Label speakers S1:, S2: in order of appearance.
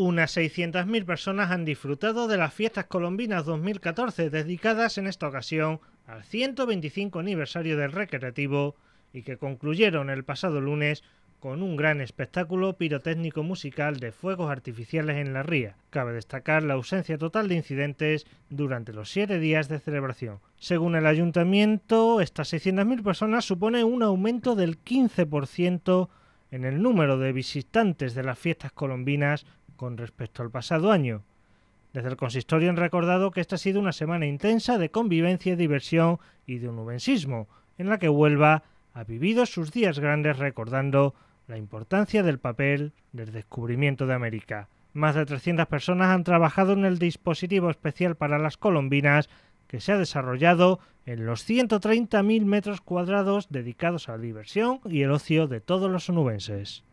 S1: Unas 600.000 personas han disfrutado de las fiestas colombinas 2014, dedicadas en esta ocasión al 125 aniversario del recreativo y que concluyeron el pasado lunes con un gran espectáculo pirotécnico musical de fuegos artificiales en la ría. Cabe destacar la ausencia total de incidentes durante los siete días de celebración. Según el ayuntamiento, estas 600.000 personas supone un aumento del 15% en el número de visitantes de las fiestas colombinas con respecto al pasado año. Desde el consistorio han recordado que esta ha sido una semana intensa de convivencia y diversión y de unubensismo, en la que Huelva ha vivido sus días grandes recordando la importancia del papel del descubrimiento de América. Más de 300 personas han trabajado en el dispositivo especial para las colombinas que se ha desarrollado en los 130.000 metros cuadrados dedicados a la diversión y el ocio de todos los unubenses...